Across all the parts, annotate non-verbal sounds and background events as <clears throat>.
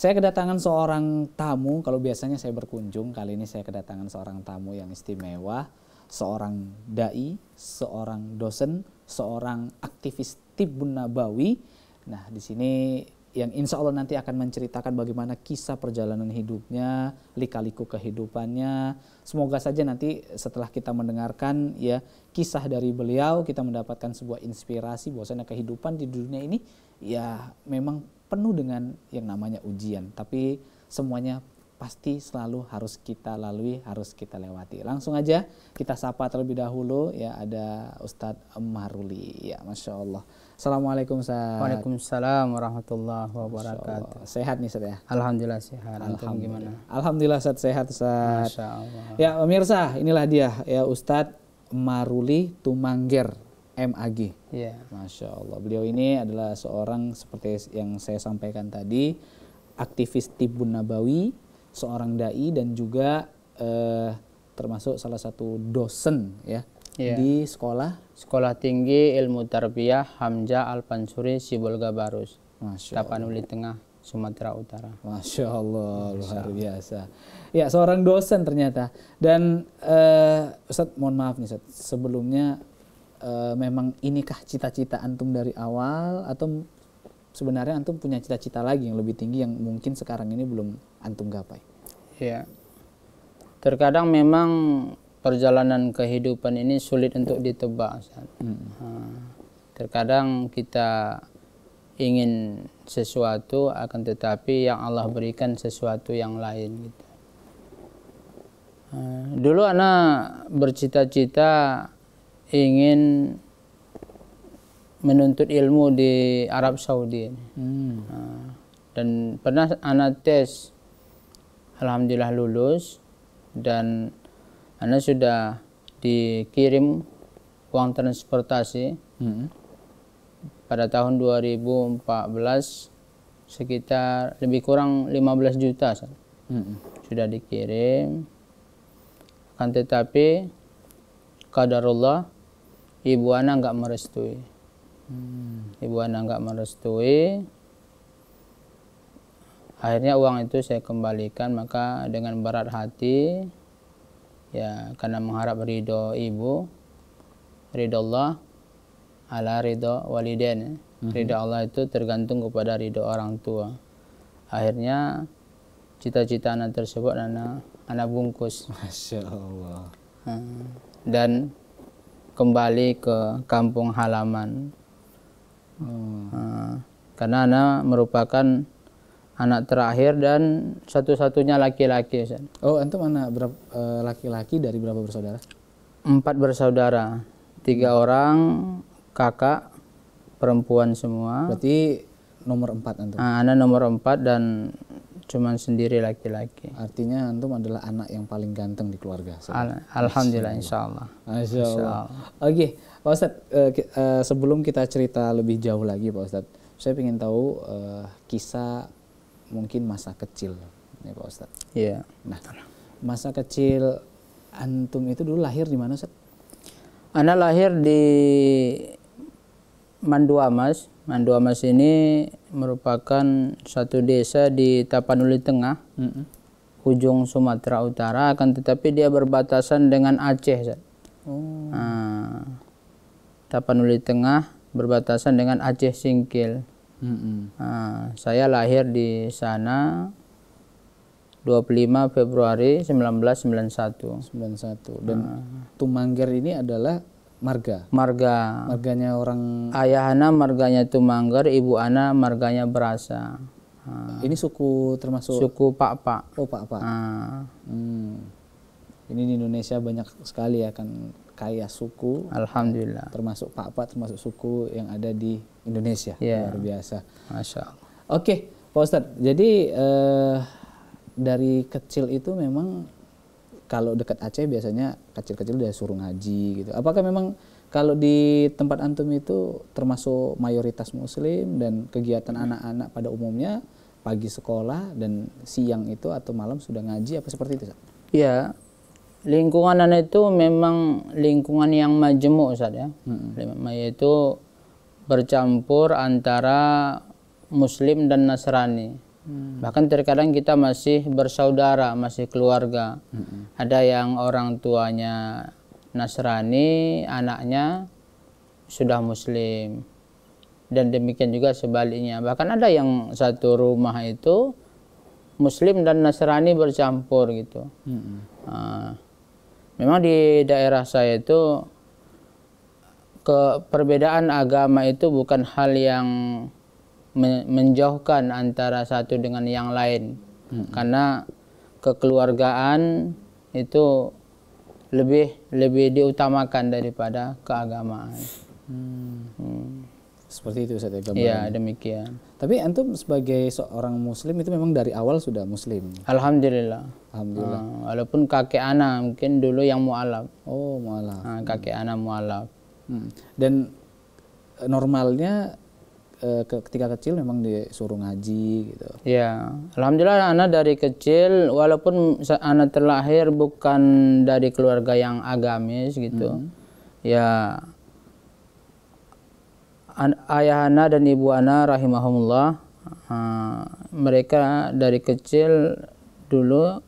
Saya kedatangan seorang tamu, kalau biasanya saya berkunjung, kali ini saya kedatangan seorang tamu yang istimewa, seorang dai, seorang dosen, seorang aktivis Tibun Nabawi. Nah, di sini yang insya Allah nanti akan menceritakan bagaimana kisah perjalanan hidupnya, lika-liku kehidupannya. Semoga saja nanti setelah kita mendengarkan ya kisah dari beliau, kita mendapatkan sebuah inspirasi bahwasanya kehidupan di dunia ini ya memang penuh dengan yang namanya ujian, tapi semuanya pasti selalu harus kita lalui, harus kita lewati. Langsung aja kita sapa terlebih dahulu ya ada Ustadz Maruli. Ya, masya Allah. Assalamualaikum Ustaz. Waalaikumsalam warahmatullahi wabarakatuh. Sehat nih Ustaz ya? Alhamdulillah sehat. Alhamdulillah. Alhamdulillah Ustaz sehat Ustaz. Masya Allah. Ya pemirsa, inilah dia ya Ustadz Maruli Tumangger MAG. Yeah. Masya Allah. Beliau ini adalah seorang seperti yang saya sampaikan tadi, aktivis Tibun Nabawi, seorang dai dan juga eh, termasuk salah satu dosen ya yeah. di sekolah Sekolah Tinggi Ilmu Tarbiyah Hamzah Al Pansuri Sibolga Barus, Tapanuli Tengah, Sumatera Utara. Masya Allah, Masya Allah. luar biasa. Ya, seorang dosen ternyata. Dan uh, eh, Ustaz, mohon maaf nih Ustaz, sebelumnya uh, memang inikah cita-cita antum dari awal atau sebenarnya antum punya cita-cita lagi yang lebih tinggi yang mungkin sekarang ini belum antum gapai? Ya, terkadang memang perjalanan kehidupan ini sulit untuk ditebak. Hmm. Terkadang kita ingin sesuatu, akan tetapi yang Allah berikan sesuatu yang lain. Gitu. Dulu anak bercita-cita ingin menuntut ilmu di Arab Saudi. Hmm. Dan pernah anak tes, alhamdulillah lulus dan anak sudah dikirim uang transportasi hmm. pada tahun 2014 sekitar lebih kurang 15 juta hmm. sudah dikirim. Kan tetapi kadarullah ibu anak nggak merestui hmm. ibu anak nggak merestui akhirnya uang itu saya kembalikan maka dengan berat hati ya karena mengharap ridho ibu ridho Allah ala ridho waliden hmm. ridho Allah itu tergantung kepada ridho orang tua akhirnya cita-cita anak tersebut anak anak bungkus masya Allah hmm. dan kembali ke kampung halaman. Hmm. Nah, karena Ana merupakan anak terakhir dan satu-satunya laki-laki. Oh, antum anak eh, laki-laki dari berapa bersaudara? Empat bersaudara, tiga hmm. orang kakak perempuan semua. Berarti nomor empat antum? Nah, nomor empat dan cuman sendiri laki-laki. Artinya antum adalah anak yang paling ganteng di keluarga. Al Alhamdulillah, insya Allah. Insya Allah. Oke, okay. Pak ustad uh, eh, uh, eh, sebelum kita cerita lebih jauh lagi, Pak ustad saya ingin tahu uh, kisah mungkin masa kecil, nih Pak ustad Iya. Yeah. Nah, masa kecil antum itu dulu lahir di mana, Ustad? Anda lahir di Mandua, Mas. Mandu Amas ini merupakan satu desa di Tapanuli Tengah, mm -hmm. ujung Sumatera Utara, akan tetapi dia berbatasan dengan Aceh. Oh. Nah, Tapanuli Tengah berbatasan dengan Aceh Singkil. Mm -hmm. nah, saya lahir di sana 25 Februari 1991. 91. Dan uh, Tumangger ini adalah marga marga marganya orang ayah ana marganya Manggar, ibu ana marganya Berasa ha. Ah. ini suku termasuk suku Pak Pak oh Pak Pak ah. hmm. ini di Indonesia banyak sekali ya kan kaya suku alhamdulillah termasuk Pak Pak termasuk suku yang ada di Indonesia yeah. luar biasa Masya Allah oke okay, Pak Ustadz jadi uh, dari kecil itu memang kalau dekat Aceh biasanya kecil-kecil udah suruh ngaji gitu. Apakah memang kalau di tempat antum itu termasuk mayoritas muslim dan kegiatan hmm. anak-anak pada umumnya pagi sekolah dan siang itu atau malam sudah ngaji apa seperti itu? Ustaz? Ya, lingkungan anak itu memang lingkungan yang majemuk Ustaz ya. Hmm. Yaitu bercampur antara muslim dan nasrani Hmm. Bahkan terkadang kita masih bersaudara, masih keluarga. Hmm. Ada yang orang tuanya Nasrani, anaknya sudah Muslim. Dan demikian juga sebaliknya. Bahkan ada yang satu rumah itu Muslim dan Nasrani bercampur gitu. Hmm. Uh, memang di daerah saya itu ke perbedaan agama itu bukan hal yang menjauhkan antara satu dengan yang lain hmm. karena kekeluargaan itu lebih lebih diutamakan daripada keagamaan. Hmm. Hmm. Seperti itu saya gambaran. Iya demikian. Tapi antum sebagai seorang muslim itu memang dari awal sudah muslim. Alhamdulillah. Alhamdulillah. Uh, walaupun kakek ana mungkin dulu yang mualaf. Oh mualaf. Uh, kakek hmm. ana mualaf. Hmm. Dan normalnya Eh, ke, ketika kecil memang disuruh ngaji gitu? Ya, alhamdulillah anak dari kecil walaupun anak terlahir bukan dari keluarga yang agamis gitu. Hmm. Ya an ayah anak dan ibu anak rahimahumullah uh, mereka dari kecil dulu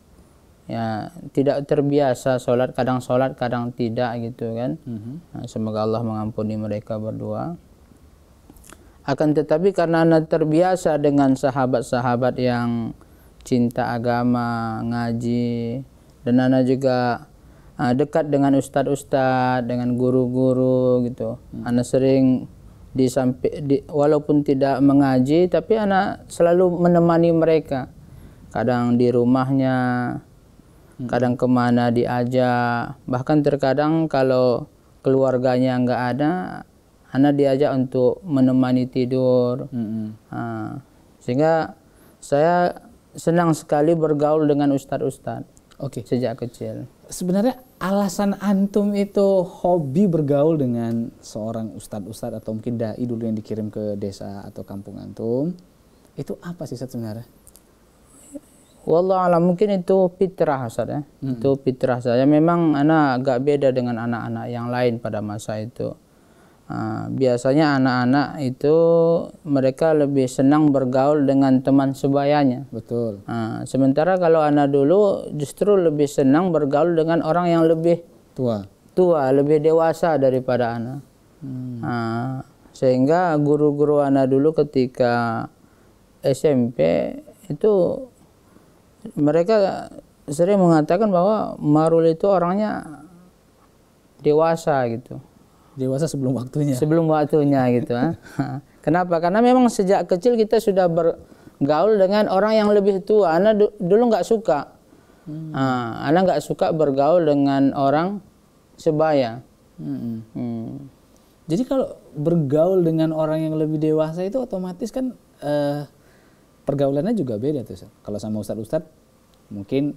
ya tidak terbiasa sholat kadang sholat kadang tidak gitu kan mm -hmm. Nah, semoga Allah mengampuni mereka berdua akan tetapi karena Anda terbiasa dengan sahabat-sahabat yang cinta agama, ngaji, dan Anda juga uh, dekat dengan ustadz-ustadz, dengan guru-guru gitu. Hmm. Anda sering disampai, di, walaupun tidak mengaji, tapi Anda selalu menemani mereka. Kadang di rumahnya, hmm. kadang kemana diajak, bahkan terkadang kalau keluarganya nggak ada, Hana diajak untuk menemani tidur. Mm -hmm. sehingga saya senang sekali bergaul dengan ustad-ustad Oke. Okay. Sejak kecil. Sebenarnya alasan antum itu hobi bergaul dengan seorang ustad-ustad atau mungkin dai dulu yang dikirim ke desa atau kampung antum itu apa sih sebenarnya? Wallah alam mungkin itu fitrah Ustaz ya. Mm hmm. Itu fitrah saya. Memang anak agak beda dengan anak-anak yang lain pada masa itu. Ah, biasanya anak-anak itu mereka lebih senang bergaul dengan teman sebayanya. Betul. Uh, sementara kalau anak dulu justru lebih senang bergaul dengan orang yang lebih tua, tua lebih dewasa daripada anak. Hmm. Uh, sehingga guru-guru anak dulu ketika SMP itu mereka sering mengatakan bahwa Marul itu orangnya dewasa gitu dewasa sebelum waktunya. Sebelum waktunya gitu. ha. Kenapa? Karena memang sejak kecil kita sudah bergaul dengan orang yang lebih tua. Ana dulu nggak suka. Hmm. Ha, ana nggak suka bergaul dengan orang sebaya. Hmm. Hmm. Jadi kalau bergaul dengan orang yang lebih dewasa itu otomatis kan eh, pergaulannya juga beda tuh. Kalau sama ustad ustad mungkin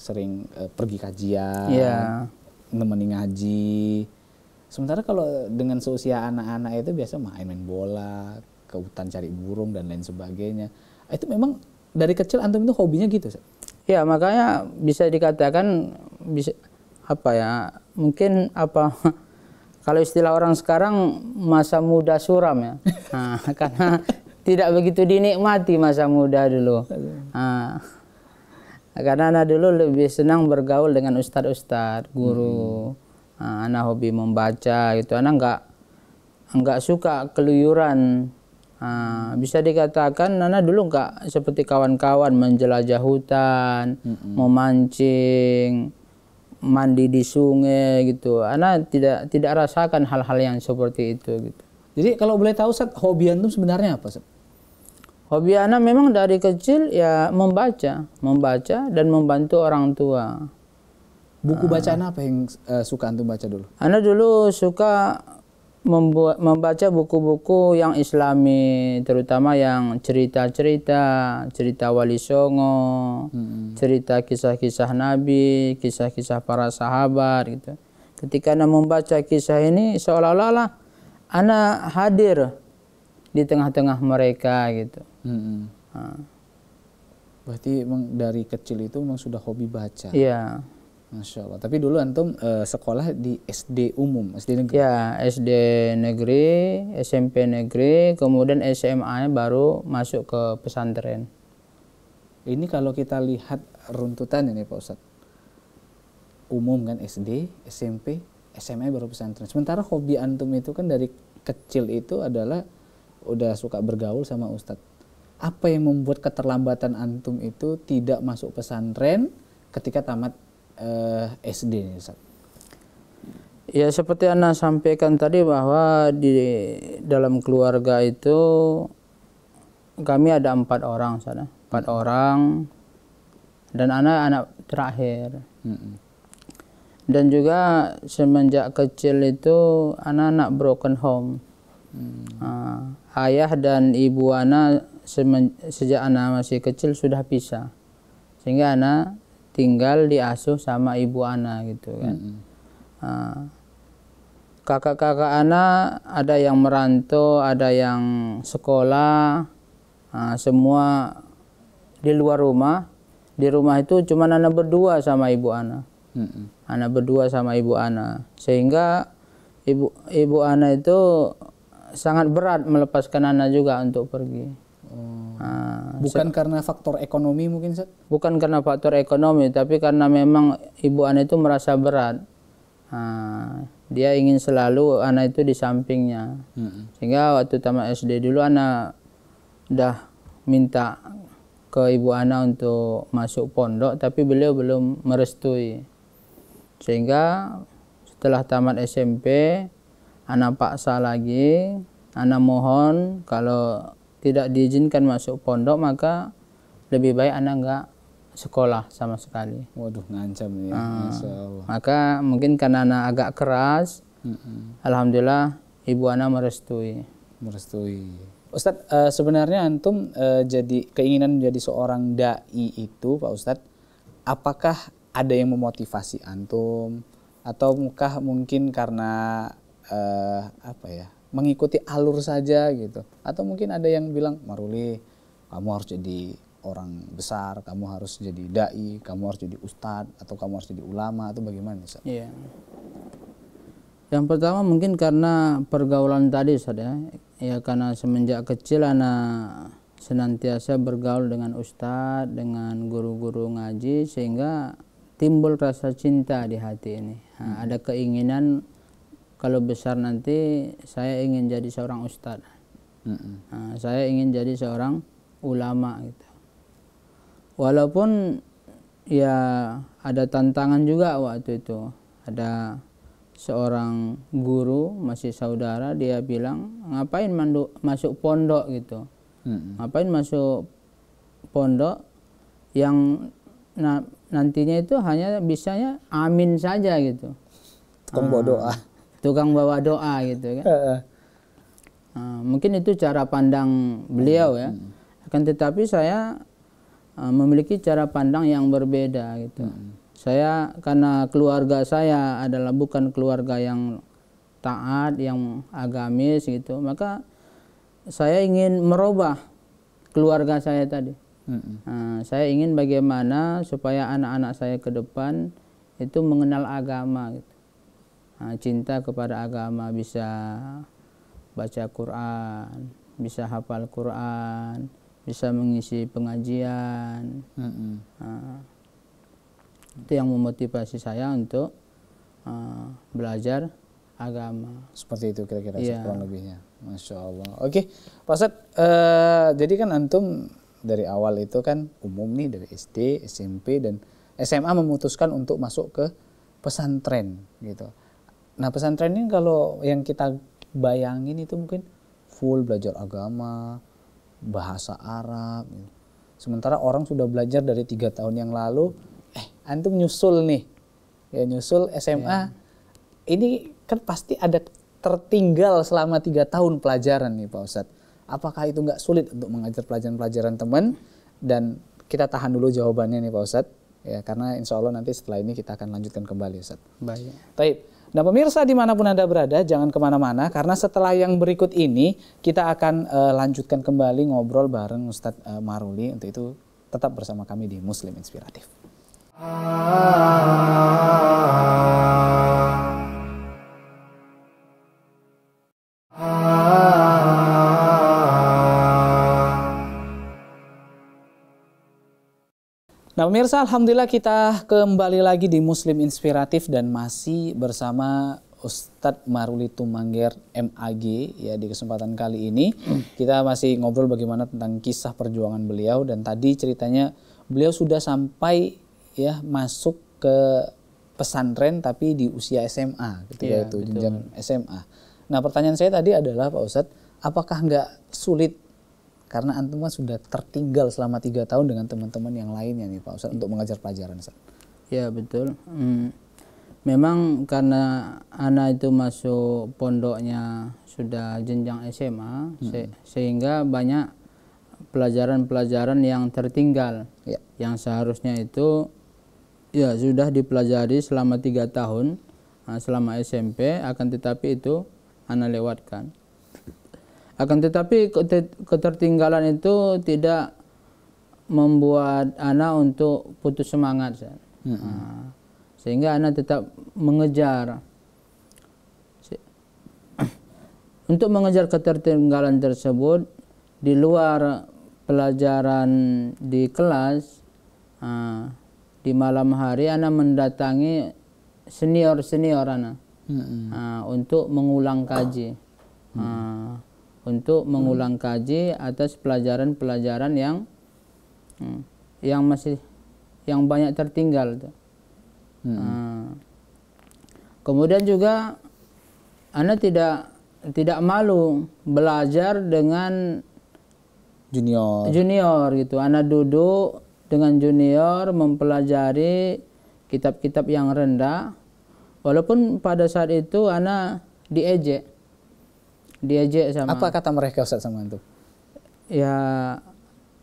sering eh, pergi kajian, yeah. nemenin ngaji, Sementara kalau dengan seusia anak-anak itu biasa main-main bola, ke hutan cari burung dan lain sebagainya. Itu memang dari kecil antum itu hobinya gitu. Ya makanya bisa dikatakan bisa apa ya mungkin apa <laughs> kalau istilah orang sekarang masa muda suram ya <laughs> nah, <laughs> karena tidak begitu dinikmati masa muda dulu nah, karena anak dulu lebih senang bergaul dengan ustadz-ustadz guru hmm Ah, anak hobi membaca gitu anak nggak nggak suka keluyuran Nah, bisa dikatakan Nana dulu nggak seperti kawan-kawan menjelajah hutan, mm-hmm. memancing, mandi di sungai gitu. Anak tidak tidak rasakan hal-hal yang seperti itu gitu. Jadi kalau boleh tahu Sat, hobi antum sebenarnya apa Sat? Hobi anak memang dari kecil ya membaca, membaca dan membantu orang tua. Buku ah. bacaan apa yang uh, suka antum baca dulu? Anda dulu suka membaca buku-buku yang islami terutama yang cerita-cerita cerita wali songo hmm. cerita kisah-kisah nabi kisah-kisah para sahabat gitu ketika anda membaca kisah ini seolah-olah anda hadir di tengah-tengah mereka gitu hmm. berarti dari kecil itu memang sudah hobi baca iya yeah Masya Allah. Tapi dulu antum uh, sekolah di SD umum, SD negeri. Ya, SD negeri, SMP negeri, kemudian SMA-nya baru masuk ke pesantren. Ini kalau kita lihat runtutan ini Pak Ustadz. Umum kan SD, SMP, SMA baru pesantren. Sementara hobi antum itu kan dari kecil itu adalah udah suka bergaul sama Ustadz. Apa yang membuat keterlambatan antum itu tidak masuk pesantren ketika tamat uh, eh, SD ini Ustaz? Ya seperti Anda sampaikan tadi bahwa di dalam keluarga itu kami ada empat orang sana, ya. empat hmm. orang dan anak anak terakhir. Hmm. Dan juga semenjak kecil itu anak-anak broken home. Hmm. Uh, ayah dan ibu anak sejak anak masih kecil sudah pisah, sehingga anak tinggal diasuh sama ibu ana gitu kan. Mm -hmm. nah, kakak-kakak ana ada yang merantau, ada yang sekolah, nah, semua di luar rumah. Di rumah itu cuma ana berdua sama ibu ana. Mm -hmm. Ana berdua sama ibu ana. Sehingga ibu ibu ana itu sangat berat melepaskan ana juga untuk pergi. Oh. Nah, Bukan saya, karena faktor ekonomi mungkin, Seth? Bukan karena faktor ekonomi, tapi karena memang ibu Ana itu merasa berat. Nah, dia ingin selalu Ana itu di sampingnya. Hmm. Sehingga waktu tamat SD dulu Ana udah minta ke ibu Ana untuk masuk pondok, tapi beliau belum merestui. Sehingga setelah tamat SMP, Ana paksa lagi, Ana mohon kalau tidak diizinkan masuk pondok maka lebih baik anak nggak sekolah sama sekali. Waduh ngancam ya. Uh, Maka mungkin karena anak agak keras, mm -hmm. alhamdulillah ibu anak merestui. Merestui. Ustadz uh, sebenarnya antum uh, jadi keinginan menjadi seorang dai itu, Pak Ustadz, apakah ada yang memotivasi antum ataukah mungkin karena uh, apa ya mengikuti alur saja gitu. Atau mungkin ada yang bilang, Maruli, kamu harus jadi orang besar, kamu harus jadi dai, kamu harus jadi ustadz, atau kamu harus jadi ulama, atau bagaimana? Iya. Iya. Yang pertama mungkin karena pergaulan tadi Ustaz ya. ya karena semenjak kecil anak senantiasa bergaul dengan ustadz, dengan guru-guru ngaji sehingga timbul rasa cinta di hati ini. Nah, Ada keinginan kalau besar nanti saya ingin jadi seorang ustadz mm -mm. Nah, saya ingin jadi seorang ulama gitu walaupun ya ada tantangan juga waktu itu ada seorang guru masih saudara dia bilang ngapain mandu, masuk pondok gitu mm ngapain masuk pondok yang na nantinya itu hanya bisanya amin saja gitu. Tombol ah. doa. Ah tukang bawa doa gitu kan. Uh, uh, mungkin itu cara pandang beliau ya. Hmm. Akan tetapi saya uh, memiliki cara pandang yang berbeda gitu. Hmm. Saya karena keluarga saya adalah bukan keluarga yang taat, yang agamis gitu, maka saya ingin merubah keluarga saya tadi. Nah, saya ingin bagaimana supaya anak-anak saya ke depan itu mengenal agama. Gitu cinta kepada agama bisa baca Quran, bisa hafal Quran, bisa mengisi pengajian. Mm-hmm. itu yang memotivasi saya untuk uh, belajar agama. Seperti itu kira-kira yeah. kurang lebihnya. Masya Allah. Oke, okay. Pak Set, uh, jadi kan antum dari awal itu kan umum nih dari SD, SMP dan SMA memutuskan untuk masuk ke pesantren gitu. Nah pesantren ini kalau yang kita bayangin itu mungkin full belajar agama, bahasa Arab. Gitu. Sementara orang sudah belajar dari tiga tahun yang lalu, eh antum nyusul nih, ya nyusul SMA. Yeah. Ini kan pasti ada tertinggal selama tiga tahun pelajaran nih Pak Ustadz. Apakah itu nggak sulit untuk mengajar pelajaran-pelajaran teman? Dan kita tahan dulu jawabannya nih Pak Ustadz. Ya, karena insya Allah nanti setelah ini kita akan lanjutkan kembali Ustadz. Baik. Baik. Nah pemirsa dimanapun Anda berada jangan kemana-mana karena setelah yang berikut ini kita akan uh, lanjutkan kembali ngobrol bareng Ustadz uh, Maruli untuk itu tetap bersama kami di Muslim Inspiratif. Ah. Nah pemirsa Alhamdulillah kita kembali lagi di Muslim Inspiratif dan masih bersama Ustadz Maruli Tumangger MAG ya di kesempatan kali ini kita masih ngobrol bagaimana tentang kisah perjuangan beliau dan tadi ceritanya beliau sudah sampai ya masuk ke pesantren tapi di usia SMA ketika ya, itu jenjang SMA. Nah pertanyaan saya tadi adalah Pak Ustadz apakah nggak sulit karena antum kan sudah tertinggal selama tiga tahun dengan teman-teman yang lainnya nih Pak Ustadz untuk mengajar pelajaran Ustaz. Ya betul. Hmm. Memang karena anak itu masuk pondoknya sudah jenjang SMA, hmm. se sehingga banyak pelajaran-pelajaran yang tertinggal, ya. yang seharusnya itu ya sudah dipelajari selama tiga tahun, ah, selama SMP, akan tetapi itu anak lewatkan. Akan tetapi ketertinggalan itu tidak membuat anak untuk putus semangat. Mm -hmm. sehingga anak tetap mengejar. <coughs> Untuk mengejar ketertinggalan tersebut di luar pelajaran di kelas di malam hari anak mendatangi senior senior anak mm -hmm. untuk mengulang kaji. Mm -hmm untuk mengulang kaji atas pelajaran-pelajaran yang hmm, yang masih yang banyak tertinggal. Hmm. Nah, kemudian juga Anda tidak tidak malu belajar dengan junior. Junior gitu. Anda duduk dengan junior mempelajari kitab-kitab yang rendah. Walaupun pada saat itu Anda diejek diajak sama apa kata mereka Ustaz sama itu ya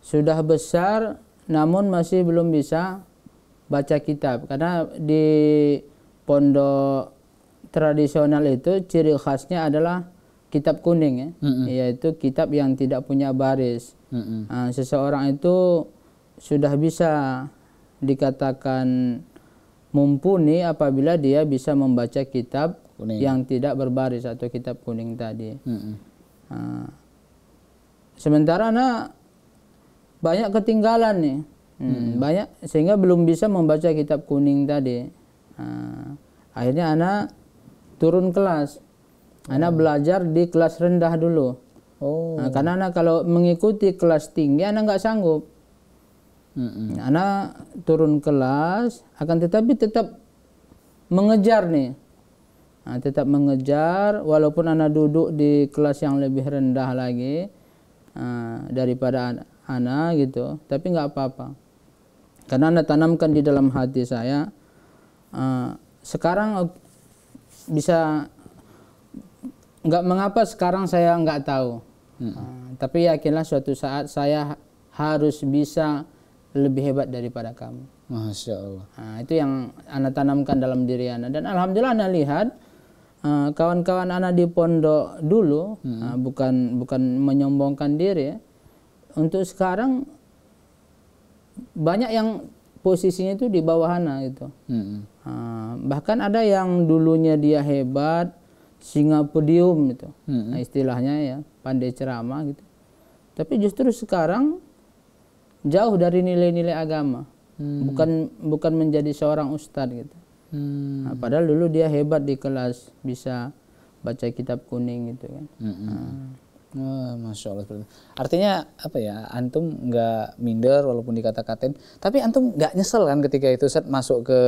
sudah besar namun masih belum bisa baca kitab karena di pondok tradisional itu ciri khasnya adalah kitab kuning ya mm -hmm. yaitu kitab yang tidak punya baris mm -hmm. nah, seseorang itu sudah bisa dikatakan mumpuni apabila dia bisa membaca kitab kuning. yang tidak berbaris atau kitab kuning tadi. Mm-hmm. Nah, sementara nah banyak ketinggalan nih, hmm, mm banyak sehingga belum bisa membaca kitab kuning tadi. Nah, akhirnya anak turun kelas, oh. anak belajar di kelas rendah dulu. Oh. Nah, karena anak kalau mengikuti kelas tinggi anak nggak sanggup. Mm-hmm. Anak turun kelas, akan tetapi tetap mengejar nih Ha, ah, tetap mengejar walaupun anak duduk di kelas yang lebih rendah lagi ha, ah, daripada anak gitu tapi nggak apa-apa karena anak tanamkan di dalam hati saya ha, ah, sekarang bisa nggak mengapa sekarang saya nggak tahu hmm. tapi yakinlah suatu saat saya harus bisa lebih hebat daripada kamu. Masya Allah. ha, itu yang anak tanamkan dalam diri anak dan alhamdulillah anak lihat Eh, kawan-kawan anak di pondok dulu hmm. Eh, bukan bukan menyombongkan diri Untuk sekarang banyak yang posisinya itu di bawah anak gitu. Hmm. Eh, bahkan ada yang dulunya dia hebat Singapodium itu Hmm. Nah, istilahnya ya pandai ceramah gitu. Tapi justru sekarang jauh dari nilai-nilai agama. Hmm. Bukan bukan menjadi seorang ustadz gitu. Hmm. Nah, padahal dulu dia hebat di kelas, bisa baca kitab kuning gitu kan. Hmm. Hmm. Oh, Masya Allah. Artinya apa ya, Antum nggak minder walaupun dikata-katain. Tapi Antum nggak nyesel kan ketika itu set masuk ke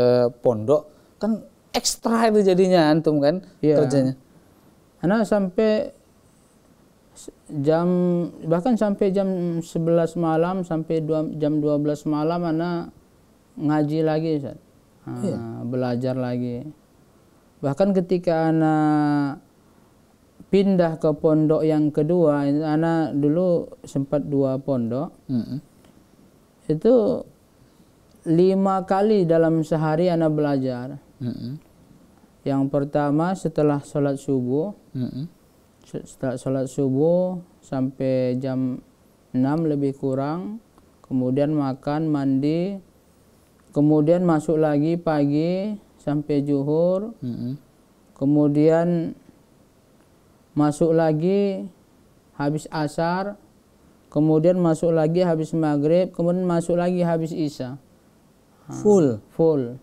pondok. Kan ekstra itu jadinya Antum kan ya. kerjanya. Karena sampai jam bahkan sampai jam 11 malam sampai 2, jam 12 malam Ana ngaji lagi Ustaz. Ah, iya. belajar lagi bahkan ketika anak pindah ke pondok yang kedua anak dulu sempat dua pondok mm -hmm. itu lima kali dalam sehari anak belajar mm -hmm. yang pertama setelah sholat subuh mm -hmm. setelah sholat subuh sampai jam 6 lebih kurang kemudian makan mandi kemudian masuk lagi pagi sampai juhur, mm -hmm. kemudian masuk lagi habis asar kemudian masuk lagi habis maghrib kemudian masuk lagi habis isya full full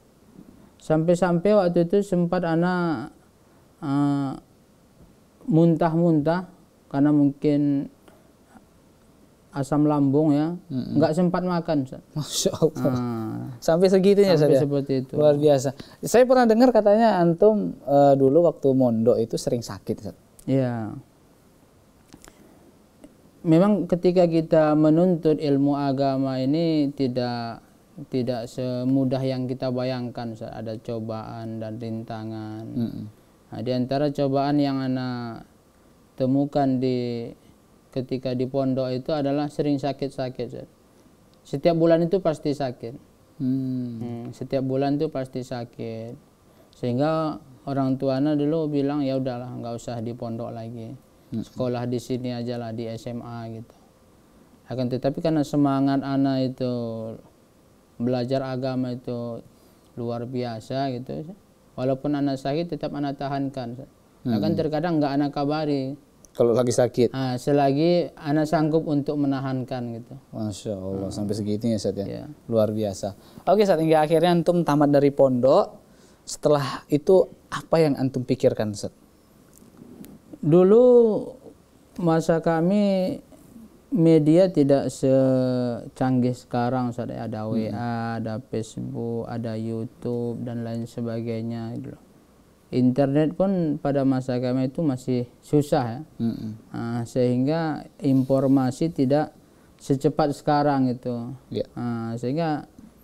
sampai-sampai waktu itu sempat anak eh, muntah-muntah karena mungkin asam lambung ya mm-hmm. sempat makan Masya Allah ah. sampai segitunya sampai saja ya? seperti itu luar biasa saya pernah dengar katanya antum uh, dulu waktu mondok itu sering sakit Iya. memang ketika kita menuntut ilmu agama ini tidak tidak semudah yang kita bayangkan Ustaz. ada cobaan dan rintangan mm-hmm. nah, di antara cobaan yang anak temukan di ketika di pondok itu adalah sering sakit-sakit. Setiap bulan itu pasti sakit. Hmm. Hmm, setiap bulan itu pasti sakit. Sehingga orang tuanya dulu bilang ya udahlah nggak usah di pondok lagi. Hmm. Sekolah di sini aja lah di SMA gitu. Akan tetapi karena semangat anak itu belajar agama itu luar biasa gitu. Walaupun anak sakit tetap anak tahankan. Akan hmm. terkadang nggak anak kabari kalau lagi sakit. Nah, selagi anak sanggup untuk menahankan gitu. Masya Allah hmm. sampai segitunya Ustaz ya. Iya. Luar biasa. Oke saat hingga akhirnya antum tamat dari pondok. Setelah itu apa yang antum pikirkan set? Dulu masa kami media tidak secanggih sekarang Ustaz. Ya. Ada WA, hmm. ada Facebook, ada YouTube dan lain sebagainya gitu internet pun pada masa kami itu masih susah ya mm -hmm. uh, sehingga informasi tidak secepat sekarang itu yeah. Ya. uh, sehingga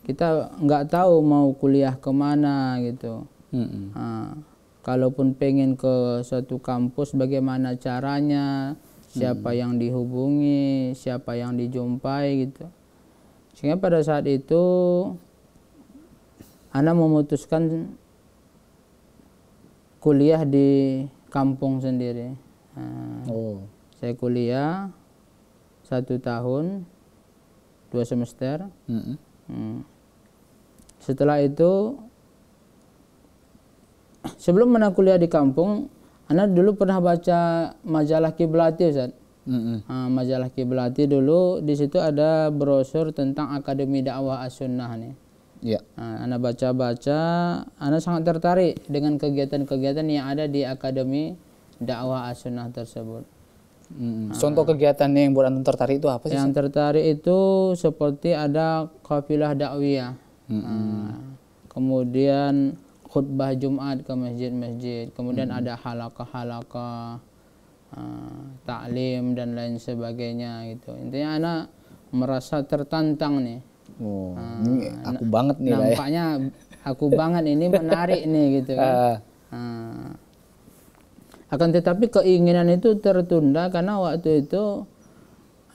kita nggak tahu mau kuliah kemana gitu mm -hmm. uh, kalaupun pengen ke suatu kampus bagaimana caranya siapa mm. yang dihubungi siapa yang dijumpai gitu sehingga pada saat itu Ana memutuskan kuliah di kampung sendiri. Nah, oh. Saya kuliah satu tahun, dua semester. Mm -hmm. hmm. Setelah itu, sebelum mana kuliah di kampung, Anda dulu pernah baca majalah Kiblati, Ustaz? Mm -hmm. nah, majalah Kiblati dulu, di situ ada brosur tentang Akademi Dakwah As-Sunnah nih. Ya. Nah, Anda baca-baca, Anda sangat tertarik dengan kegiatan-kegiatan yang ada di Akademi Dakwah asyuna tersebut. Hmm. Contoh kegiatan yang buat Anda tertarik itu apa sih? Yang tertarik itu seperti ada kafilah dakwiyah. Hmm. Nah, kemudian khutbah Jumat ke masjid-masjid, kemudian hmm. ada halakah-halakah, uh, taklim dan lain sebagainya gitu. Intinya anak merasa tertantang nih Oh, uh, aku banget nih Nampaknya ya. aku banget ini menarik nih gitu kan. Uh. Akan tetapi keinginan itu tertunda karena waktu itu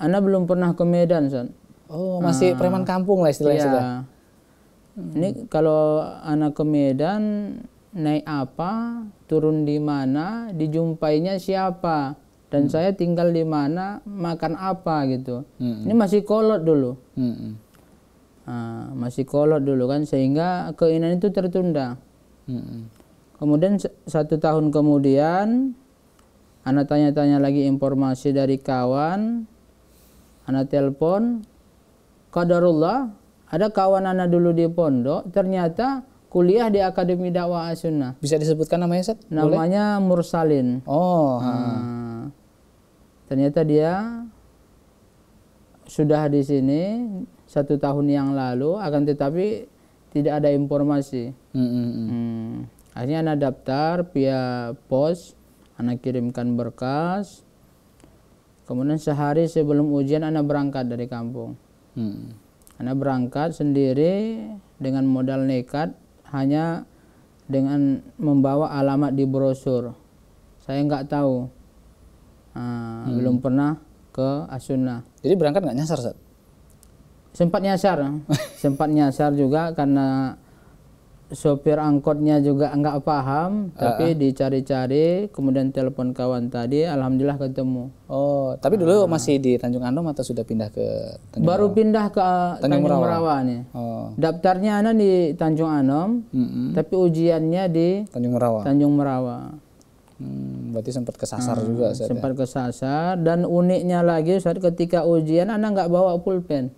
Anda belum pernah ke Medan, Son. Oh, masih uh, preman kampung lah istilahnya. Iya. Hmm. Ini kalau anak ke Medan naik apa, turun di mana, dijumpainya siapa, dan hmm. saya tinggal di mana, makan apa gitu. Hmm. Ini masih kolot dulu. Hmm Ah, masih kolot dulu kan sehingga keinginan itu tertunda. Kemudian satu tahun kemudian anak tanya-tanya lagi informasi dari kawan, anak telepon, kadarullah ada kawan anak dulu di pondok ternyata kuliah di Akademi Dakwah Asuna. Bisa disebutkan namanya Seth? Namanya Mursalin. Oh. Nah, hmm. Ternyata dia sudah di sini satu tahun yang lalu akan tetapi tidak ada informasi mm hmm, hmm. akhirnya anak daftar via pos anak kirimkan berkas kemudian sehari sebelum ujian anak berangkat dari kampung hmm. anak berangkat sendiri dengan modal nekat hanya dengan membawa alamat di brosur saya nggak tahu uh, hmm. belum pernah ke Asuna jadi berangkat nggak nyasar Sat? Sempat nyasar, sempat nyasar juga karena sopir angkotnya juga enggak paham, tapi uh, dicari-cari, kemudian telepon kawan tadi, alhamdulillah ketemu. Oh, tapi dulu uh. masih di Tanjung Anom atau sudah pindah ke Tanjung Baru pindah ke ah, Tanjung, Tanjung nih. Oh. Daftarnya Ana di Tanjung Anom, mm -hmm. tapi ujiannya di Tanjung Merawa Tanjung Merawa Hmm, berarti sempat kesasar hmm, juga. Ya? Sempat ya? kesasar dan uniknya lagi saat ketika ujian Ana nggak bawa pulpen.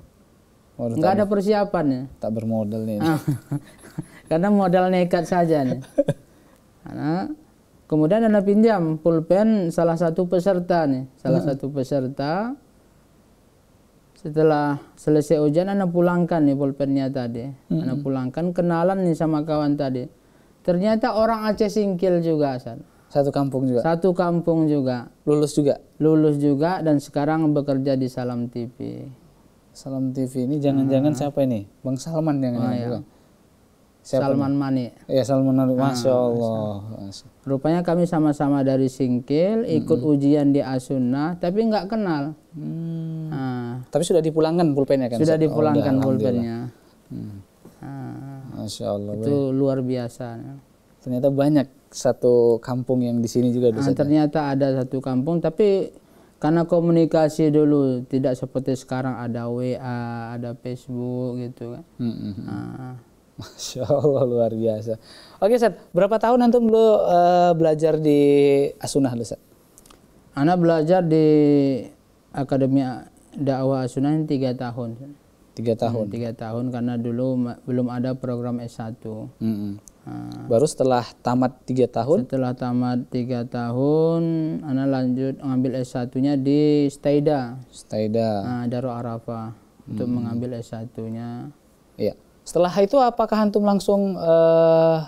Waduh, oh, nggak ada persiapan ya Tak bermodal nih. Ah. <laughs> Karena modal nekat saja nih. <laughs> Karena kemudian anda pinjam pulpen salah satu peserta nih, salah hmm. satu peserta. Setelah selesai ujian anda pulangkan nih pulpennya tadi. Hmm. Anda pulangkan kenalan nih sama kawan tadi. Ternyata orang Aceh Singkil juga San. Satu kampung juga. Satu kampung juga. Lulus juga. Lulus juga dan sekarang bekerja di Salam TV. Salam TV ini jangan-jangan hmm. siapa ini? Bang Salman yang oh, iya. Siapa Salman Mani. Ya Salman Mani. Ah, masya Allah. Rupanya kami sama-sama dari Singkil, ikut -hmm. ujian di Asuna, tapi nggak kenal. Hmm. Nah. Tapi sudah dipulangkan pulpennya kan? Sudah oh, dipulangkan oh, pulpennya. Hmm. Nah. Masya Allah. Itu baik. luar biasa. Ternyata banyak satu kampung yang di sini juga. Nah, ternyata ada satu kampung, tapi karena komunikasi dulu tidak seperti sekarang ada WA, ada Facebook gitu kan. Mm -hmm. nah. Masya Allah luar biasa. Oke Seth, berapa tahun antum lu uh, eh, belajar di Asunah lu Seth? Anak belajar di Akademi Dakwah Asunah tiga tahun. Tiga tahun. Hmm, tiga tahun karena dulu belum ada program S1. Mm -hmm. Baru setelah tamat tiga tahun? Setelah tamat tiga tahun, Ana lanjut ngambil S1-nya di Staida. Staida. Nah, Darul Arafah hmm. untuk mengambil S1-nya. Iya. Setelah itu apakah antum langsung uh,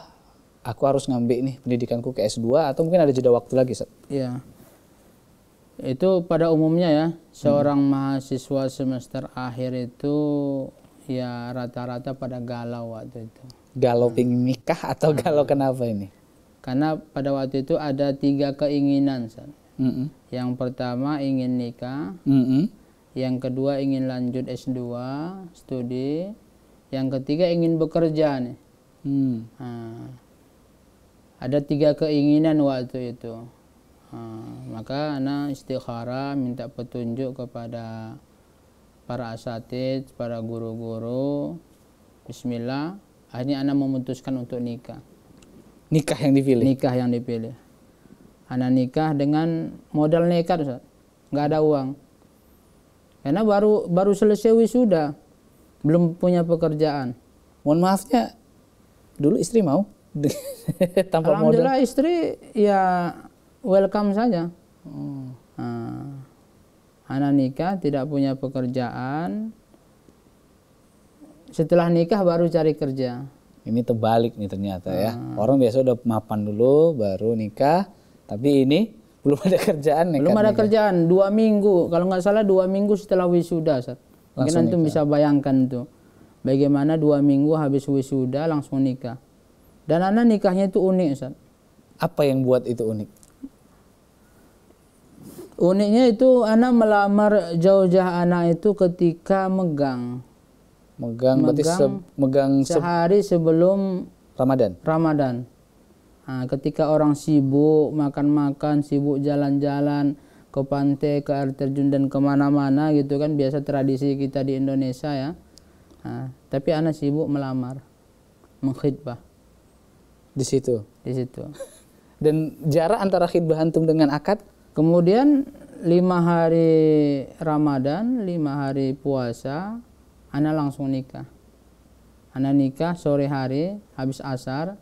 aku harus ngambil nih pendidikanku ke S2 atau mungkin ada jeda waktu lagi, set? Iya. Itu pada umumnya ya, hmm. seorang hmm. mahasiswa semester akhir itu ya rata-rata pada galau waktu itu galau hmm. nikah atau hmm. galau kenapa ini? Karena pada waktu itu ada tiga keinginan, San. Mm -hmm. Yang pertama ingin nikah, mm -hmm. yang kedua ingin lanjut S2 studi, yang ketiga ingin bekerja nih. Mm. Nah, ada tiga keinginan waktu itu. Nah, maka anak istikhara minta petunjuk kepada para asatid, para guru-guru. Bismillah Akhirnya anak memutuskan untuk nikah. Nikah yang dipilih? Nikah yang dipilih. Anak nikah dengan modal nekat, Ustaz. Nggak ada uang. Karena baru baru selesai wisuda. Belum punya pekerjaan. Mohon maafnya, dulu istri mau? <laughs> Tanpa Alhamdulillah modal? istri ya welcome saja. hmm. Oh. Nah, anak nikah tidak punya pekerjaan, setelah nikah baru cari kerja. Ini terbalik nih ternyata hmm. ya. Ah. Orang biasa udah mapan dulu baru nikah, tapi ini belum ada kerjaan. nih Belum kan ada nikah. kerjaan. Dua minggu, kalau nggak salah dua minggu setelah wisuda. Sat. Mungkin nanti bisa bayangkan tuh, bagaimana dua minggu habis wisuda langsung nikah. Dan anak nikahnya itu unik. Sat. Apa yang buat itu unik? Uniknya itu anak melamar jauh-jauh anak itu ketika megang Megang, megang se megang se sehari sebelum Ramadan. Ramadan. Nah, ketika orang sibuk makan-makan, sibuk jalan-jalan ke pantai, ke air terjun dan kemana-mana gitu kan biasa tradisi kita di Indonesia ya. Nah, tapi anak sibuk melamar, mengkhidbah. Di situ. Di situ. <laughs> dan jarak antara khidbah antum dengan akad? Kemudian lima hari Ramadan, lima hari puasa, Ana langsung nikah. Ana nikah sore hari habis asar.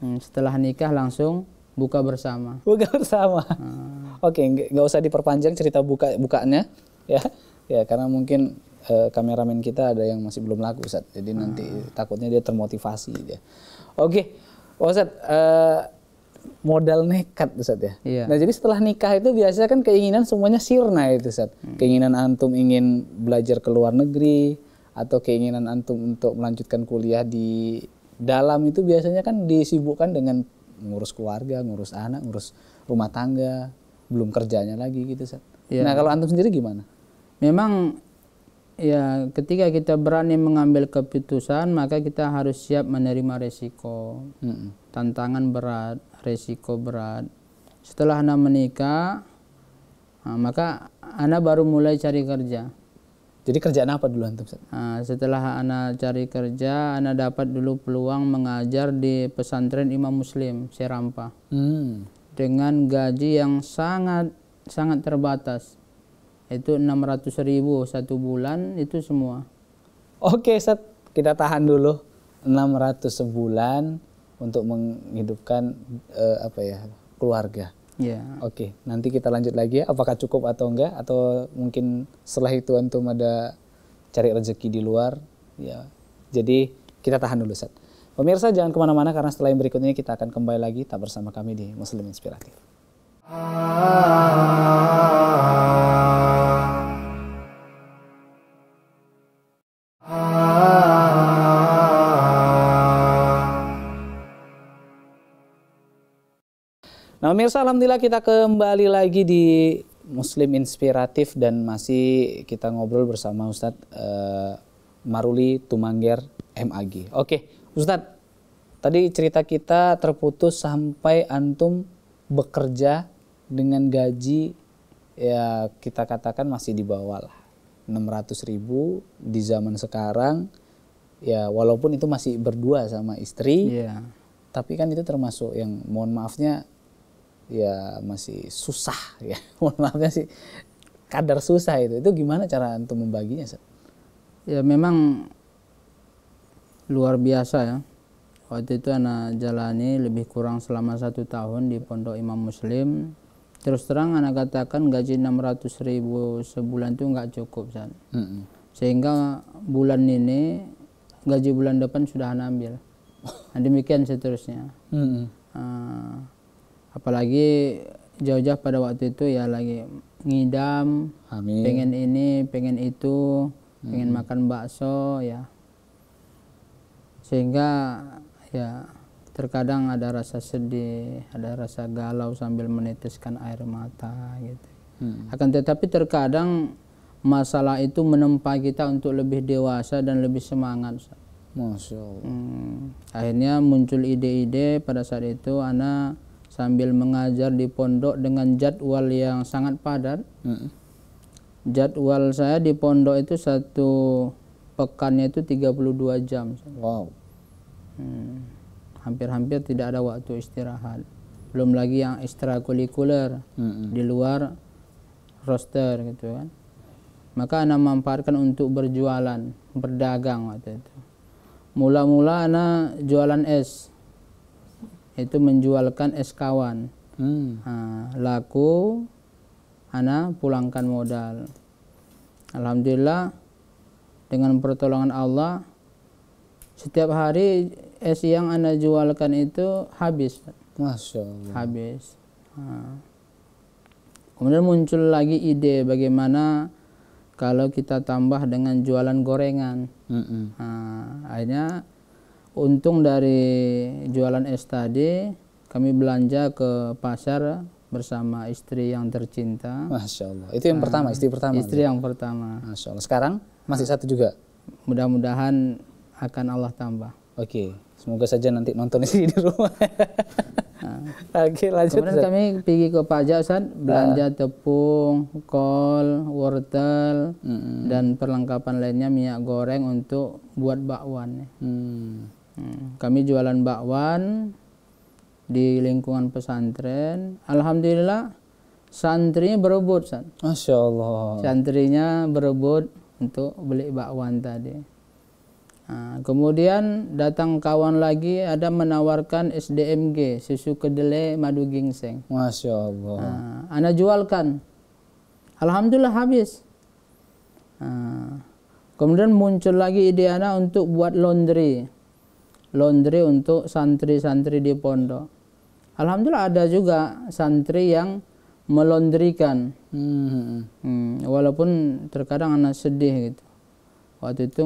Hmm, setelah nikah langsung buka bersama. Buka bersama. Hmm. Oke, okay, nggak usah diperpanjang cerita buka bukanya, ya. Ya karena mungkin e, kameramen kita ada yang masih belum laku Ustaz. Jadi hmm. nanti ah. takutnya dia termotivasi dia. Oke. Okay. Ustaz, e, modal nekat Ustaz ya. Iya. Nah, jadi setelah nikah itu biasanya kan keinginan semuanya sirna itu saat. Hmm. Keinginan antum ingin belajar ke luar negeri atau keinginan antum untuk melanjutkan kuliah di dalam itu biasanya kan disibukkan dengan ngurus keluarga, ngurus anak, ngurus rumah tangga, belum kerjanya lagi gitu saat. Iya. Nah, kalau antum sendiri gimana? Memang ya ketika kita berani mengambil keputusan maka kita harus siap menerima resiko Hmm. tantangan berat resiko berat setelah anak menikah nah, maka anak baru mulai cari kerja jadi kerjaan apa dulu antum nah, setelah anak cari kerja anak dapat dulu peluang mengajar di pesantren imam muslim serampa hmm. dengan gaji yang sangat sangat terbatas itu ratus ribu satu bulan itu semua oke set kita tahan dulu 600 sebulan untuk menghidupkan uh, apa ya keluarga. Yeah. Oke, okay, nanti kita lanjut lagi ya. Apakah cukup atau enggak? Atau mungkin setelah itu antum ada cari rezeki di luar? Ya. Jadi kita tahan dulu set. Pemirsa jangan kemana-mana karena setelah yang berikut ini kita akan kembali lagi tak bersama kami di Muslim Inspiratif. Ah. Nah, pemirsa alhamdulillah kita kembali lagi di Muslim Inspiratif dan masih kita ngobrol bersama Ustadz uh, Maruli Tumangger MAG. Oke, Ustadz, tadi cerita kita terputus sampai antum bekerja dengan gaji ya kita katakan masih di bawah lah 600 ribu di zaman sekarang ya walaupun itu masih berdua sama istri yeah. tapi kan itu termasuk yang mohon maafnya ya masih susah ya. <laughs> Mohon maafnya sih kadar susah itu. Itu gimana cara untuk membaginya? Sir? Ya memang luar biasa ya. Waktu itu anak jalani lebih kurang selama satu tahun di Pondok Imam Muslim. Terus terang anak katakan gaji enam ratus ribu sebulan itu nggak cukup. San. Mm -hmm. Sehingga bulan ini gaji bulan depan sudah anak ambil. <laughs> Nah, demikian seterusnya. Mm -hmm. uh, apalagi jauh-jauh pada waktu itu ya lagi ngidam Amin. pengen ini pengen itu hmm. pengen makan bakso ya sehingga ya terkadang ada rasa sedih ada rasa galau sambil meneteskan air mata gitu hmm. akan tetapi terkadang masalah itu menempa kita untuk lebih dewasa dan lebih semangat Hmm. akhirnya muncul ide-ide pada saat itu anak sambil mengajar di pondok dengan jadwal yang sangat padat. Hmm. Jadwal saya di pondok itu satu pekannya itu 32 jam. Wow. hampir Hampir-hampir tidak ada waktu istirahat. Belum lagi yang ekstrakurikuler hmm. di luar roster gitu kan. Maka anak memanfaatkan untuk berjualan, berdagang waktu itu. Mula-mula anak jualan es itu menjualkan es kawan hmm. nah, laku ana pulangkan modal alhamdulillah dengan pertolongan Allah setiap hari es yang anda jualkan itu habis Masya Allah. habis nah. kemudian muncul lagi ide bagaimana kalau kita tambah dengan jualan gorengan mm -mm. Nah, akhirnya untung dari jualan es tadi kami belanja ke pasar bersama istri yang tercinta. Masya Allah. Itu yang nah, pertama, istri pertama. Istri yang pertama. Masya Allah. Sekarang masih satu juga. Mudah-mudahan akan Allah tambah. Oke, okay. semoga saja nanti nonton istri di rumah. nah. <laughs> Oke, okay, lanjut. Kemudian kami pergi ke pajak Ustaz, ah. belanja nah. tepung, kol, wortel, -hmm. dan perlengkapan lainnya minyak goreng untuk buat bakwan. Hmm. Kami jualan bakwan di lingkungan pesantren. Alhamdulillah santrinya berebut. San. Masya Allah. Santrinya berebut untuk beli bakwan tadi. Nah, kemudian datang kawan lagi ada menawarkan SDMG susu kedelai madu gingseng. Masya Allah. Nah, Anda jualkan. Alhamdulillah habis. Nah, kemudian muncul lagi ide Anda untuk buat laundry laundry untuk santri-santri di pondok. Alhamdulillah ada juga santri yang melondrikan. Hmm. Hmm, walaupun terkadang anak sedih gitu. Waktu itu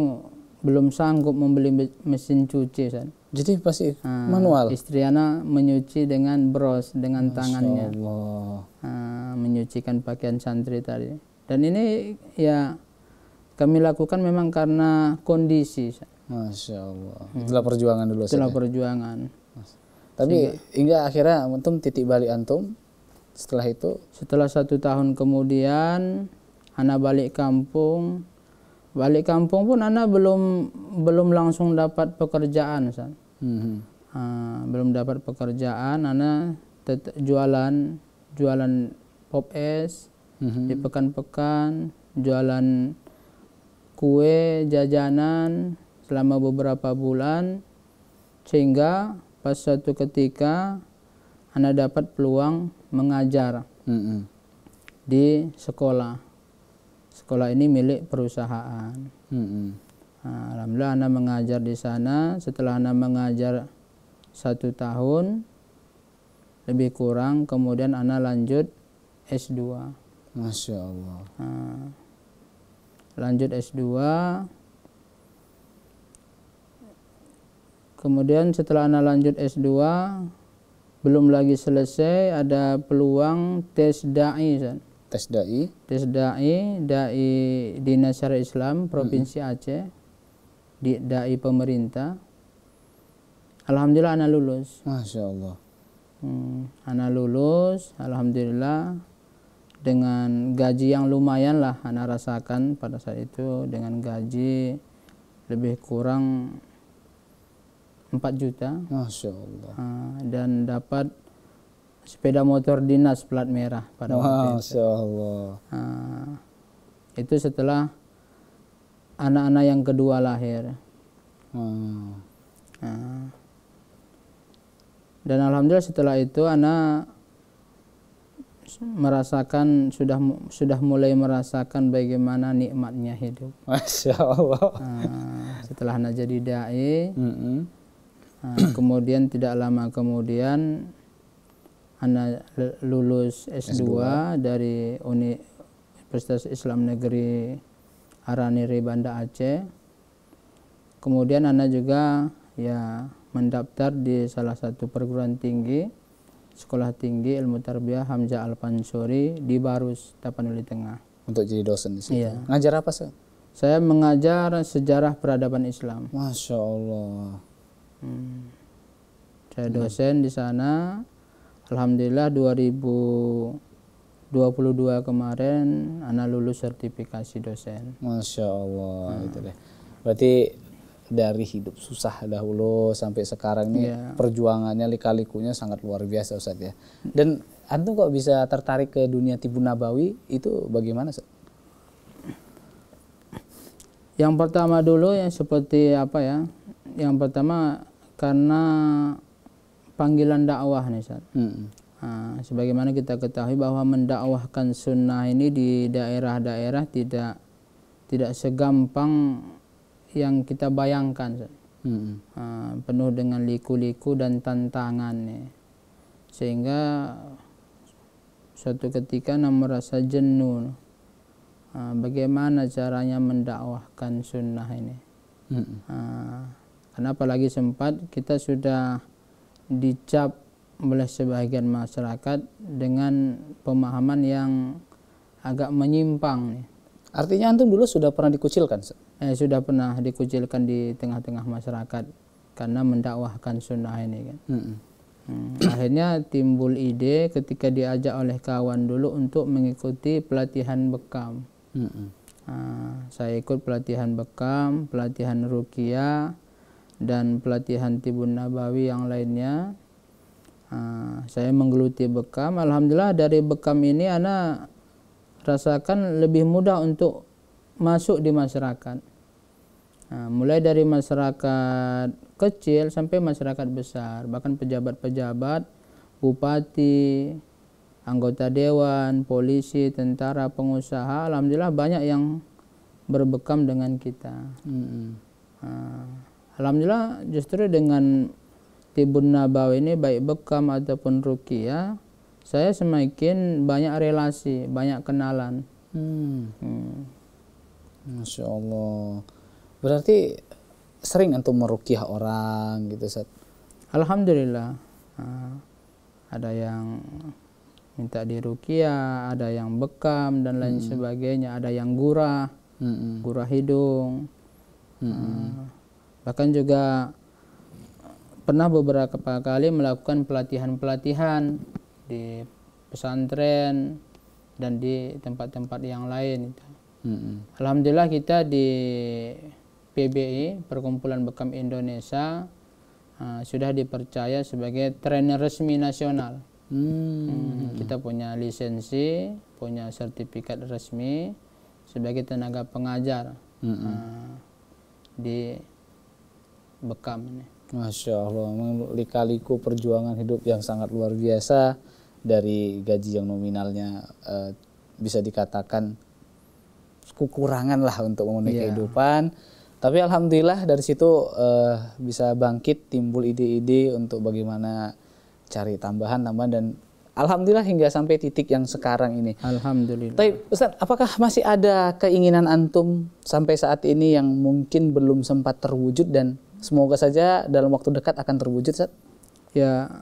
belum sanggup membeli mesin cuci. San. Jadi pasti nah, manual. Istri Ana menyuci dengan bros dengan Masya tangannya. Allah. Nah, menyucikan pakaian santri tadi. Dan ini ya kami lakukan memang karena kondisi. San. Masya Allah. Hmm. perjuangan dulu. Itulah saya. perjuangan. Tapi Sehingga. hingga akhirnya antum titik balik antum. Setelah itu? Setelah satu tahun kemudian, anak balik kampung. Balik kampung pun anak belum belum langsung dapat pekerjaan, Hmm. Uh, belum dapat pekerjaan, anak jualan jualan pop es hmm. di pekan-pekan, jualan kue, jajanan, selama beberapa bulan sehingga pas suatu ketika Anda dapat peluang mengajar mm -hmm. di sekolah. Sekolah ini milik perusahaan. Mm -hmm. nah, Alhamdulillah Anda mengajar di sana. Setelah Anda mengajar satu tahun lebih kurang, kemudian Anda lanjut S2. Masya Allah. Nah, lanjut S2 Kemudian setelah anak lanjut S2 belum lagi selesai ada peluang tes dai Tes dai. Tes dai, dai Dinas Syariah Islam Provinsi mm -hmm. Aceh. Di dai pemerintah. Alhamdulillah anak lulus. Masya Allah. Hmm, anak lulus, alhamdulillah dengan gaji yang lumayan lah anak rasakan pada saat itu dengan gaji lebih kurang 4 juta. Masya Allah. Ah, dan dapat sepeda motor dinas plat merah pada Masya waktu itu. Masya Allah. Ah, itu setelah anak-anak yang kedua lahir. Hmm. Ah, dan alhamdulillah setelah itu anak merasakan sudah sudah mulai merasakan bagaimana nikmatnya hidup. Masya Allah. Nah, setelah anak jadi dai, mm -hmm. Ah. kemudian tidak lama kemudian anak lulus S2, S2. dari Universitas Islam Negeri Araniri Banda Aceh. Kemudian anak juga ya mendaftar di salah satu perguruan tinggi Sekolah Tinggi Ilmu Tarbiyah Hamzah al Pansori di Barus, Tapanuli Tengah. Untuk jadi dosen di situ. Iya. Ngajar apa, sih? Saya mengajar sejarah peradaban Islam. Masya Allah. Hmm. Saya dosen di sana. Alhamdulillah 2022 kemarin anak lulus sertifikasi dosen. Masya Allah hmm. Gitu deh. Berarti dari hidup susah dahulu sampai sekarang ini yeah. perjuangannya likalikunya sangat luar biasa Ustaz ya. Dan antum kok bisa tertarik ke dunia tibu nabawi itu bagaimana Ustaz? Yang pertama dulu yang seperti apa ya? Yang pertama karena panggilan dakwah nih saat Hmm. Nah, sebagaimana kita ketahui bahwa mendakwahkan sunnah ini di daerah-daerah tidak tidak segampang yang kita bayangkan. Hmm. Nah, penuh dengan liku-liku dan tantangan nih. Sehingga suatu ketika Anda merasa jenuh. Nah, bagaimana caranya mendakwahkan sunnah ini? Hmm. Nah, karena apalagi sempat kita sudah dicap oleh sebagian masyarakat dengan pemahaman yang agak menyimpang Artinya antum dulu sudah pernah dikucilkan? Eh, sudah pernah dikucilkan di tengah-tengah masyarakat karena mendakwahkan sunnah ini kan. Mm -mm. akhirnya timbul ide ketika diajak oleh kawan dulu untuk mengikuti pelatihan bekam. Mm -mm. Nah, saya ikut pelatihan bekam, pelatihan rukia, dan pelatihan Tibun Nabawi yang lainnya ah, saya menggeluti bekam Alhamdulillah dari bekam ini anak rasakan lebih mudah untuk masuk di masyarakat nah, mulai dari masyarakat kecil sampai masyarakat besar bahkan pejabat-pejabat bupati anggota dewan polisi tentara pengusaha alhamdulillah banyak yang berbekam dengan kita -hmm. nah, Alhamdulillah justru dengan Tibun Nabawi ini baik bekam ataupun ya saya semakin banyak relasi, banyak kenalan. Hmm. hmm. Masya Allah. Berarti sering untuk merukiah orang gitu Seth? Alhamdulillah. ada yang minta dirukiah ada yang bekam dan lain hmm. sebagainya, ada yang gurah, hmm. gurah hidung. Hmm bahkan juga pernah beberapa kali melakukan pelatihan-pelatihan di pesantren dan di tempat-tempat yang lain. hmm Alhamdulillah kita di PBI Perkumpulan Bekam Indonesia uh, sudah dipercaya sebagai trainer resmi nasional. Mm. Hmm, kita punya lisensi, punya sertifikat resmi sebagai tenaga pengajar hmm uh, di bekam ini. Masya Allah, lika-liku perjuangan hidup yang sangat luar biasa dari gaji yang nominalnya e, bisa dikatakan kekurangan lah untuk memenuhi yeah. kehidupan. Tapi alhamdulillah dari situ e, bisa bangkit, timbul ide-ide untuk bagaimana cari tambahan-tambahan dan Alhamdulillah hingga sampai titik yang sekarang ini. Alhamdulillah. Tapi Ustaz, apakah masih ada keinginan antum sampai saat ini yang mungkin belum sempat terwujud dan Semoga saja dalam waktu dekat akan terwujud. Sat. Ya,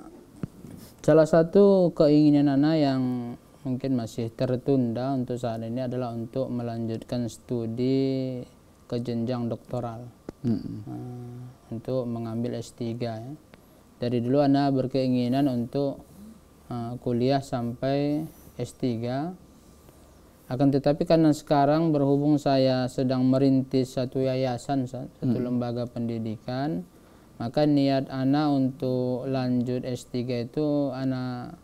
salah satu keinginan Nana yang mungkin masih tertunda untuk saat ini adalah untuk melanjutkan studi ke jenjang doktoral -hmm. untuk mengambil S3 ya. Dari dulu Nana berkeinginan untuk uh, kuliah sampai S3 akan tetapi karena sekarang berhubung saya sedang merintis satu yayasan, satu hmm. lembaga pendidikan, maka niat anak untuk lanjut S3 itu anak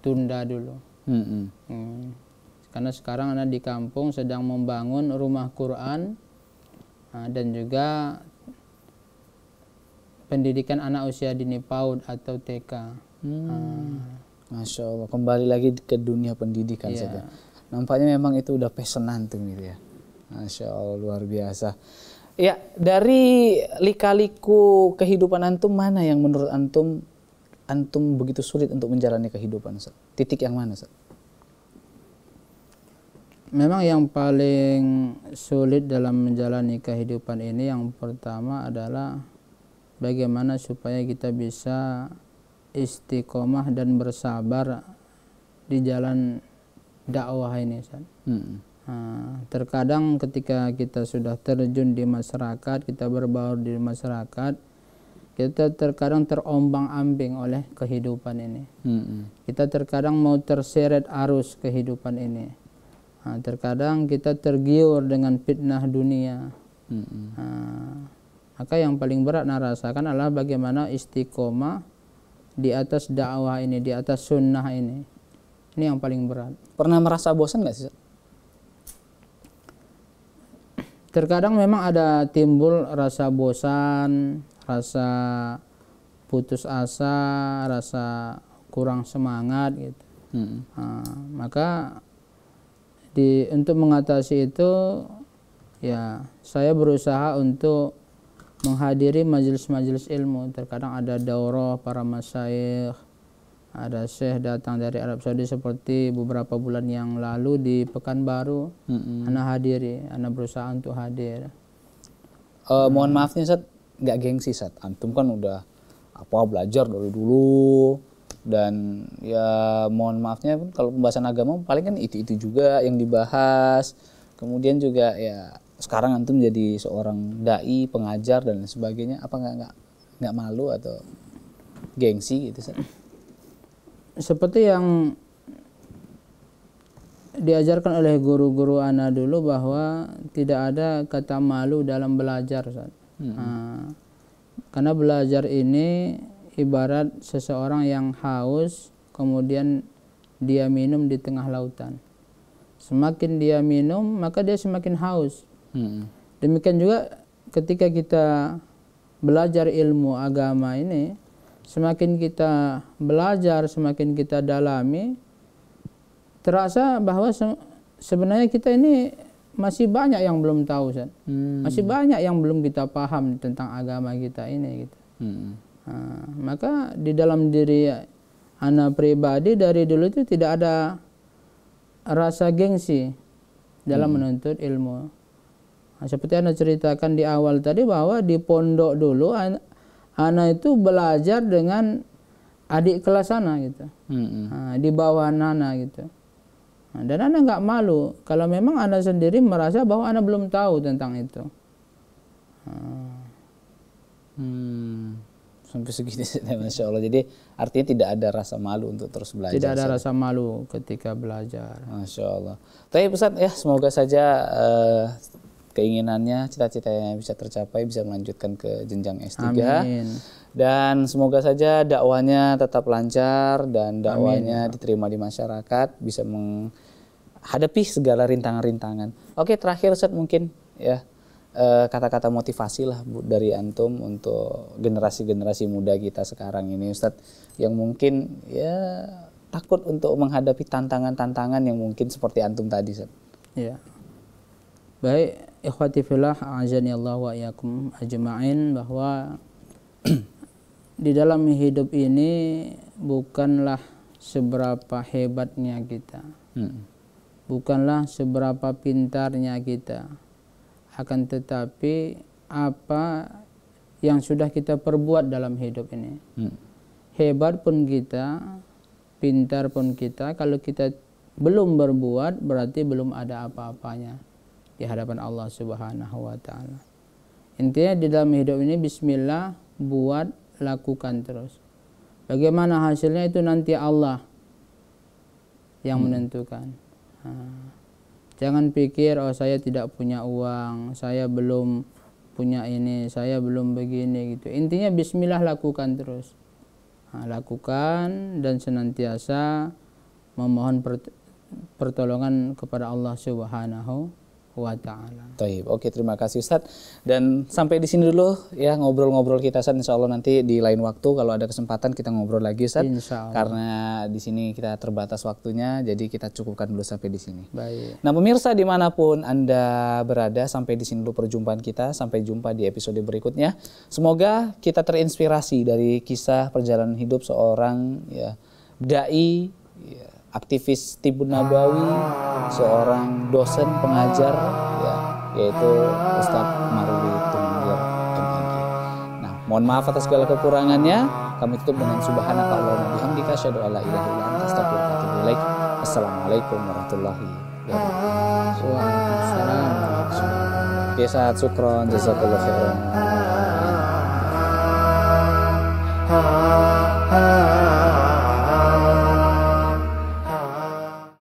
tunda dulu. Hmm. Hmm. Karena sekarang anak di kampung sedang membangun rumah Quran ah, dan juga pendidikan anak usia dini PAUD atau TK. Hmm. Hmm. Masya Allah, kembali lagi ke dunia pendidikan yeah. saja nampaknya memang itu udah passion antum gitu ya Masya Allah luar biasa ya dari lika-liku kehidupan antum mana yang menurut antum antum begitu sulit untuk menjalani kehidupan Sir? titik yang mana Sir? Memang yang paling sulit dalam menjalani kehidupan ini yang pertama adalah bagaimana supaya kita bisa istiqomah dan bersabar di jalan dakwah ini Ustaz. Hmm. Nah, terkadang ketika kita sudah terjun di masyarakat, kita berbaur di masyarakat, kita terkadang terombang-ambing oleh kehidupan ini. Hmm. Kita terkadang mau terseret arus kehidupan ini. Nah, terkadang kita tergiur dengan fitnah dunia. Hmm. Nah, maka yang paling berat narasakan adalah bagaimana istiqomah di atas dakwah ini, di atas sunnah ini. Ini yang paling berat. Pernah merasa bosan nggak sih? Terkadang memang ada timbul rasa bosan, rasa putus asa, rasa kurang semangat gitu. Hmm. Nah, maka di untuk mengatasi itu ya saya berusaha untuk menghadiri majelis-majelis ilmu. Terkadang ada daurah para masyayikh, ada syekh datang dari Arab Saudi seperti beberapa bulan yang lalu di Pekanbaru mm-hmm. anak hadiri anak berusaha untuk hadir uh, hmm. mohon maaf nih Seth nggak gengsi Seth antum kan udah apa belajar dari dulu dan ya mohon maafnya kalau pembahasan agama paling kan itu-itu juga yang dibahas kemudian juga ya sekarang antum jadi seorang dai pengajar dan sebagainya apa nggak nggak nggak malu atau gengsi gitu Seth? seperti yang diajarkan oleh guru-guru ana dulu bahwa tidak ada kata malu dalam belajar. Hmm. Nah, karena belajar ini ibarat seseorang yang haus kemudian dia minum di tengah lautan. Semakin dia minum maka dia semakin haus. Hmm. Demikian juga ketika kita belajar ilmu agama ini semakin kita belajar, semakin kita dalami, terasa bahwa se sebenarnya kita ini masih banyak yang belum tahu, Hmm. Masih banyak yang belum kita paham tentang agama kita ini. Gitu. Hmm. Nah, maka di dalam diri anak pribadi dari dulu itu tidak ada rasa gengsi dalam hmm. menuntut ilmu. Nah, seperti anda ceritakan di awal tadi bahwa di pondok dulu anak itu belajar dengan adik kelas sana gitu hmm. nah, di bawah nana gitu nah, dan Ana nggak malu kalau memang anak sendiri merasa bahwa anak belum tahu tentang itu hmm. sampai segini <laughs> masya allah jadi artinya tidak ada rasa malu untuk terus belajar tidak ada saya. rasa malu ketika belajar masya allah tapi pesan ya semoga saja uh, keinginannya, cita-citanya bisa tercapai, bisa melanjutkan ke jenjang S3. Amin. Dan semoga saja dakwanya tetap lancar dan dakwanya Amin. diterima di masyarakat, bisa menghadapi segala rintangan-rintangan. Oke, terakhir set mungkin ya eh, kata-kata motivasi lah Bu, dari antum untuk generasi-generasi muda kita sekarang ini Ustadz yang mungkin ya takut untuk menghadapi tantangan-tantangan yang mungkin seperti antum tadi Ustadz. Iya. Baik, ikhwati filah azani Allah wa iyakum ajma'in bahwa <clears throat> di dalam hidup ini bukanlah seberapa hebatnya kita. Hmm. Bukanlah seberapa pintarnya kita. Akan tetapi apa yang sudah kita perbuat dalam hidup ini. Hmm. Hebat pun kita, pintar pun kita, kalau kita belum berbuat berarti belum ada apa-apanya di hadapan Allah Subhanahu wa taala. Intinya di dalam hidup ini bismillah buat lakukan terus. Bagaimana hasilnya itu nanti Allah yang hmm. menentukan. jangan pikir oh saya tidak punya uang, saya belum punya ini, saya belum begini gitu. Intinya bismillah lakukan terus. Nah, lakukan dan senantiasa memohon pertolongan kepada Allah Subhanahu wa taala. Baik, Oke, terima kasih Ustaz. Dan sampai di sini dulu ya ngobrol-ngobrol kita Ustaz insyaallah nanti di lain waktu kalau ada kesempatan kita ngobrol lagi Ustaz. Insyaallah. Karena di sini kita terbatas waktunya jadi kita cukupkan dulu sampai di sini. Baik. Nah, pemirsa dimanapun Anda berada sampai di sini dulu perjumpaan kita. Sampai jumpa di episode berikutnya. Semoga kita terinspirasi dari kisah perjalanan hidup seorang ya dai aktivis Tibun Nabawi, ah. seorang dosen pengajar ya, yaitu Ustadz Marwi Tunggir MNG. Nah, mohon maaf atas segala kekurangannya. Kami tutup dengan wa bihamdika asyhadu an la ilaha illa anta astaghfiruka wa Assalamualaikum warahmatullahi wabarakatuh. Ya saat sukron jazakallahu khairan. Ha